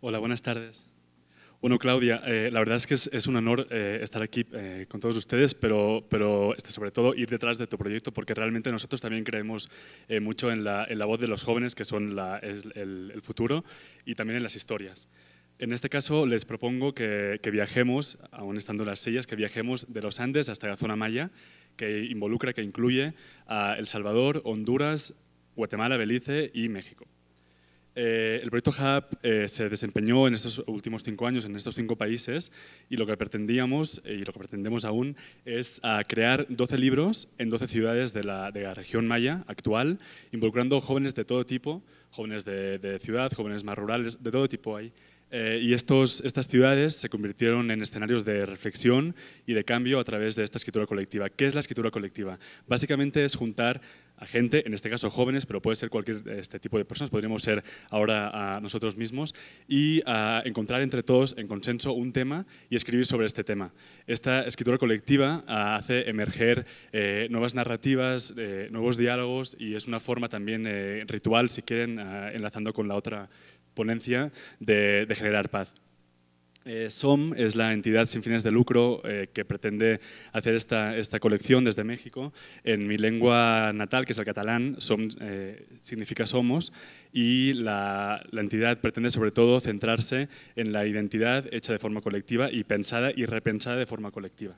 Hola, buenas tardes. Bueno, Claudia, eh, la verdad es que es, un honor eh, estar aquí eh, con todos ustedes, pero, pero este, sobre todo ir detrás de tu proyecto, porque realmente nosotros también creemos mucho en la, voz de los jóvenes, que son el, futuro, y también en las historias. En este caso les propongo que, que viajemos, aún estando en las sillas, que viajemos de los Andes hasta la zona Maya, que involucra, que incluye a El Salvador, Honduras, Guatemala, Belice y México. Eh, el proyecto Hub eh, se desempeñó en estos últimos cinco años en estos cinco países y lo que pretendíamos eh, y lo que pretendemos aún es ah, crear 12 libros en 12 ciudades de la, región maya actual, involucrando jóvenes de todo tipo, jóvenes de, ciudad, jóvenes más rurales, de todo tipo hay. y estos, estas ciudades se convirtieron en escenarios de reflexión y de cambio a través de esta escritura colectiva. ¿Qué es la escritura colectiva? Básicamente es juntar a gente, en este caso jóvenes, pero puede ser cualquier este tipo de personas, podríamos ser ahora a ah, nosotros mismos, y ah, encontrar entre todos en consenso un tema y escribir sobre este tema. Esta escritura colectiva ah, hace emerger eh, nuevas narrativas, eh, nuevos diálogos y es una forma también eh, ritual, si quieren, enlazando con la otra ponencia, de generar paz. Eh, SOM es la entidad sin fines de lucro eh, que pretende hacer esta, esta, colección desde México. En mi lengua natal, que es el catalán, SOM eh, significa somos y la, la, entidad pretende sobre todo centrarse en la identidad hecha de forma colectiva y pensada y repensada de forma colectiva.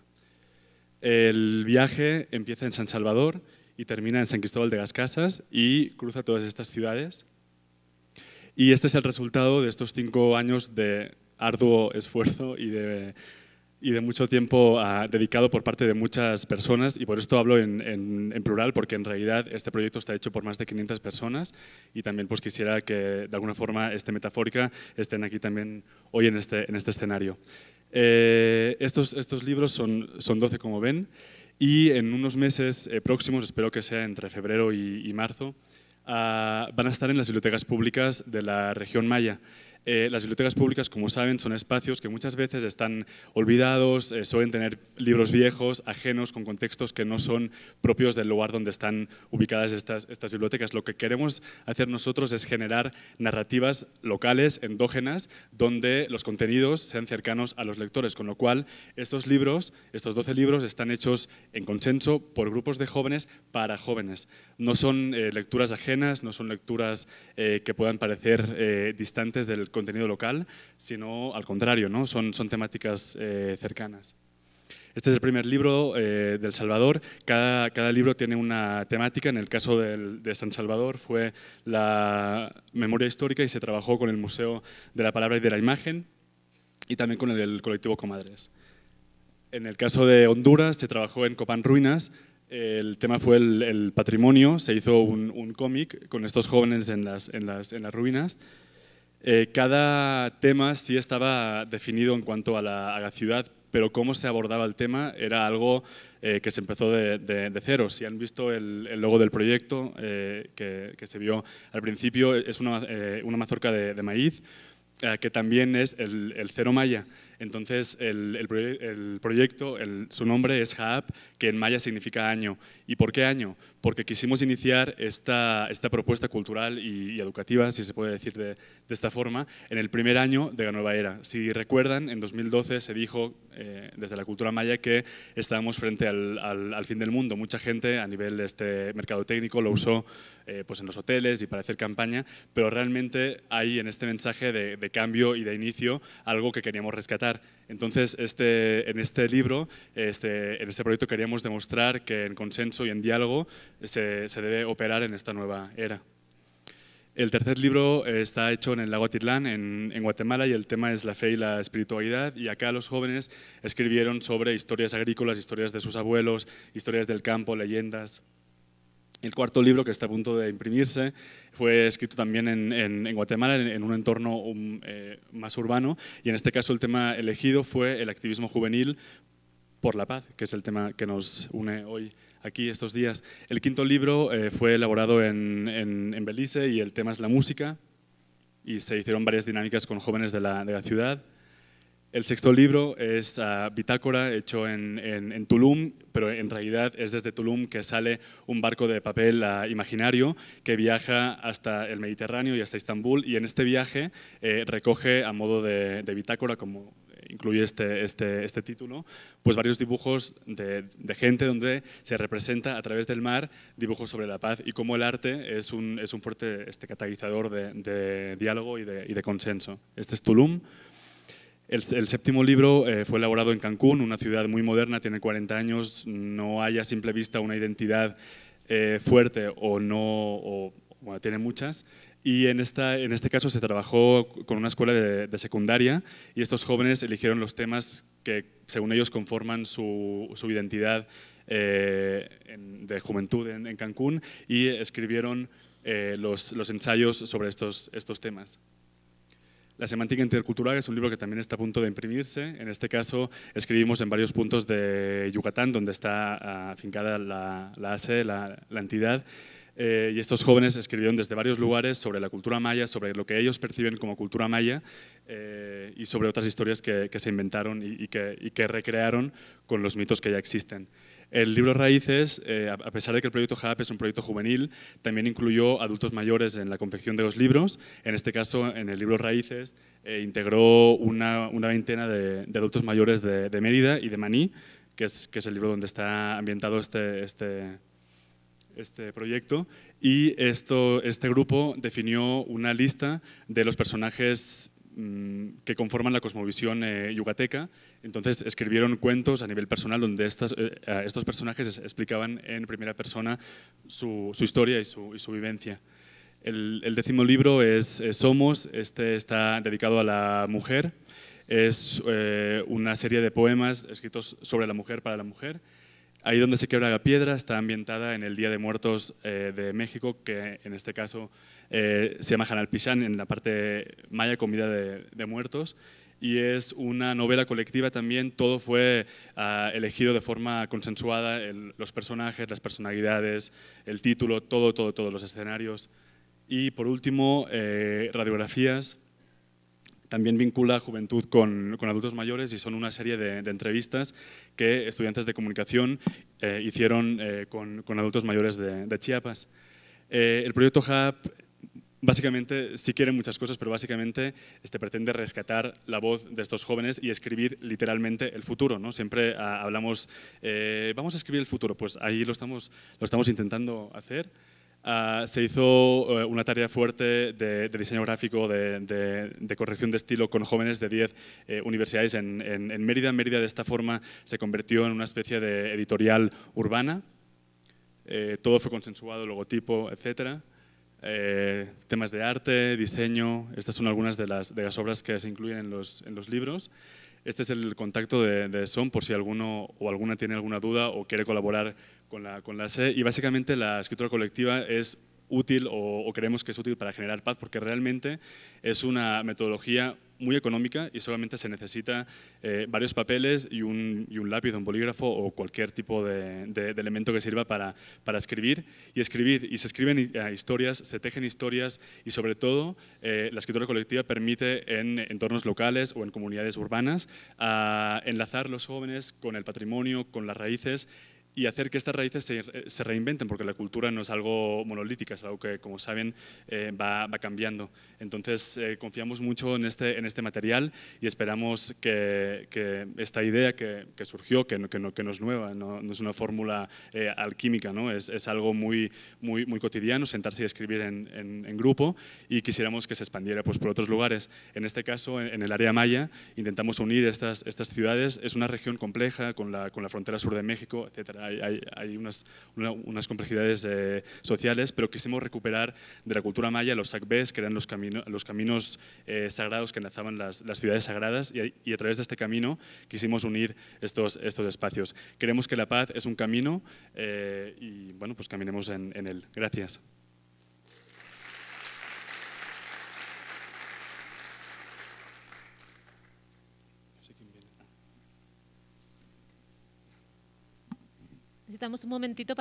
El viaje empieza en San Salvador y termina en San Cristóbal de las Casas y cruza todas estas ciudades. Y este es el resultado de estos cinco años de arduo esfuerzo y de, y de mucho tiempo ah, dedicado por parte de muchas personas y por esto hablo en, plural porque en realidad este proyecto está hecho por más de 500 personas y también pues quisiera que de alguna forma este Metafórica estén aquí también hoy en este, en este escenario. Eh, estos, estos libros son, son 12 como ven y en unos meses eh, próximos, espero que sea entre febrero y, marzo, ah, van a estar en las bibliotecas públicas de la región Maya. Eh, las bibliotecas públicas, como saben, son espacios que muchas veces están olvidados, eh, suelen tener libros viejos, ajenos, con contextos que no son propios del lugar donde están ubicadas estas, estas bibliotecas. Lo que queremos hacer nosotros es generar narrativas locales, endógenas, donde los contenidos sean cercanos a los lectores, con lo cual estos libros, estos 12 libros, están hechos en consenso por grupos de jóvenes para jóvenes. No son eh, lecturas ajenas, no son lecturas que puedan parecer distantes del contenido local, sino al contrario, ¿no? son, son temáticas eh, cercanas. Este es el primer libro eh, del Salvador. Cada, cada, libro tiene una temática. En el caso de San Salvador fue la memoria histórica y se trabajó con el Museo de la Palabra y de la Imagen y también con el, colectivo Comadres. En el caso de Honduras se trabajó en Copán Ruinas, el tema fue el, patrimonio, se hizo un, un cómic con estos jóvenes en las, en las, en las ruinas eh, cada tema sí estaba definido en cuanto a la, ciudad, pero cómo se abordaba el tema era algo eh, que se empezó de, cero. Si han visto el, logo del proyecto eh, que, se vio al principio, es una, mazorca de maíz eh, que también es el, cero maya. Entonces, el, proyecto, su nombre es Jaap, que en maya significa año. ¿Y por qué año? Porque quisimos iniciar esta, esta propuesta cultural y, educativa, si se puede decir de, esta forma, en el primer año de la nueva era. Si recuerdan, en 2012 se dijo eh, desde la cultura maya que estábamos frente al, al, fin del mundo. Mucha gente a nivel de este mercado técnico lo usó eh, pues en los hoteles y para hacer campaña, pero realmente hay en este mensaje de cambio y de inicio, algo que queríamos rescatar. Entonces, este, en este libro, este, en este proyecto queríamos demostrar que en consenso y en diálogo se, debe operar en esta nueva era. El tercer libro eh, está hecho en el lago Atitlán, en, en, Guatemala, y el tema es la fe y la espiritualidad. Y acá los jóvenes escribieron sobre historias agrícolas, historias de sus abuelos, historias del campo, leyendas. El cuarto libro, que está a punto de imprimirse, fue escrito también en, Guatemala, en, un entorno um, eh, más urbano, y en este caso el tema elegido fue el activismo juvenil por la paz, que es el tema que nos une hoy aquí estos días. El quinto libro eh, fue elaborado en Belice y el tema es la música, y se hicieron varias dinámicas con jóvenes de la ciudad. El sexto libro es ah, Bitácora, hecho en, en, Tulum, pero en realidad es desde Tulum que sale un barco de papel ah, imaginario que viaja hasta el Mediterráneo y hasta Estambul y en este viaje eh, recoge a modo de, de bitácora, como incluye este, este, este título, pues varios dibujos de, gente donde se representa a través del mar dibujos sobre la paz y cómo el arte es un, es un fuerte este catalizador de, diálogo y de, y de consenso. Este es Tulum. El, séptimo libro eh, fue elaborado en Cancún, una ciudad muy moderna, tiene 40 años, no hay a simple vista una identidad eh, fuerte o no, bueno, tiene muchas. Y en, este caso se trabajó con una escuela de, secundaria y estos jóvenes eligieron los temas que, según ellos, conforman su, identidad eh, de juventud en, Cancún y escribieron los, ensayos sobre estos temas. La semántica intercultural es un libro que también está a punto de imprimirse. En este caso, escribimos en varios puntos de Yucatán, donde está ah, afincada la, la la, entidad. Eh, y estos jóvenes escribieron desde varios lugares sobre la cultura maya, sobre lo que ellos perciben como cultura maya eh, y sobre otras historias que, se inventaron y que recrearon con los mitos que ya existen. El libro Raíces, eh, a pesar de que el proyecto HAP es un proyecto juvenil, también incluyó adultos mayores en la confección de los libros. En este caso, en el libro Raíces, eh, integró una, veintena de, adultos mayores de, Mérida y de Maní, que es, el libro donde está ambientado este, este, este proyecto y esto, este grupo definió una lista de los personajes Mm, que conforman la cosmovisión yugateca, eh, yucateca. Entonces escribieron cuentos a nivel personal donde eh, estos personajes explicaban en primera persona su, historia y su, vivencia. El, décimo libro es Somos, este está dedicado a la mujer, es eh, una serie de poemas escritos sobre la mujer para la mujer Ahí donde se quebra la piedra está ambientada en el Día de Muertos eh, de México, que en este caso eh, se llama Janalpichán, en la parte maya, comida de, muertos. Y es una novela colectiva también, todo fue ah, elegido de forma consensuada, los personajes, las personalidades, el título, todo, todo, todos los escenarios. Y por último, eh, radiografías también vincula juventud con, adultos mayores y son una serie de, entrevistas que estudiantes de comunicación eh, hicieron eh, con, adultos mayores de, Chiapas. Eh, el proyecto Hub Básicamente, sí quiere muchas cosas, pero básicamente este, pretende rescatar la voz de estos jóvenes y escribir literalmente el futuro. ¿no? Siempre ah, hablamos, vamos a escribir el futuro, pues ahí lo lo estamos intentando hacer. Ah, se hizo eh, una tarea fuerte de, diseño gráfico, de, corrección de estilo con jóvenes de 10 eh, universidades en, Mérida. Mérida de esta forma se convirtió en una especie de editorial urbana. Eh, todo fue consensuado, logotipo, etc. temas de arte, diseño, estas son algunas de las, obras que se incluyen en los libros. Este es el contacto de, Son SOM por si alguno o alguna tiene alguna duda o quiere colaborar con la, con la C. Y básicamente la escritura colectiva es útil o, o creemos que es útil para generar paz porque realmente es una metodología muy económica y solamente se necesita eh, varios papeles y un, y un, lápiz, un bolígrafo o cualquier tipo de, elemento que sirva para, escribir y escribir. Y se escriben eh, historias, se tejen historias y sobre todo eh, la escritura colectiva permite en entornos locales o en comunidades urbanas a ah, enlazar los jóvenes con el patrimonio, con las raíces y hacer que estas raíces eh, se, reinventen, porque la cultura no es algo monolítica, es algo que, como saben, eh, va, cambiando. Entonces, eh, confiamos mucho en este, en este material y esperamos que, esta idea que, surgió, que no, que, es nueva, no, es una fórmula alquímica, ¿no? Es, algo muy, muy, muy cotidiano, sentarse y escribir en, grupo, y quisiéramos que se expandiera pues, por otros lugares. En este caso, en, el área maya, intentamos unir estas, estas ciudades, es una región compleja con la, con la frontera sur de México, etc hay, unas, unas, complejidades eh, sociales, pero quisimos recuperar de la cultura maya los sacbes, que eran los, caminos eh, sagrados que enlazaban las, las ciudades sagradas, y, a través de este camino quisimos unir estos, estos espacios. Creemos que la paz es un camino eh, y bueno, pues caminemos en él. Gracias. estamos un momentito para...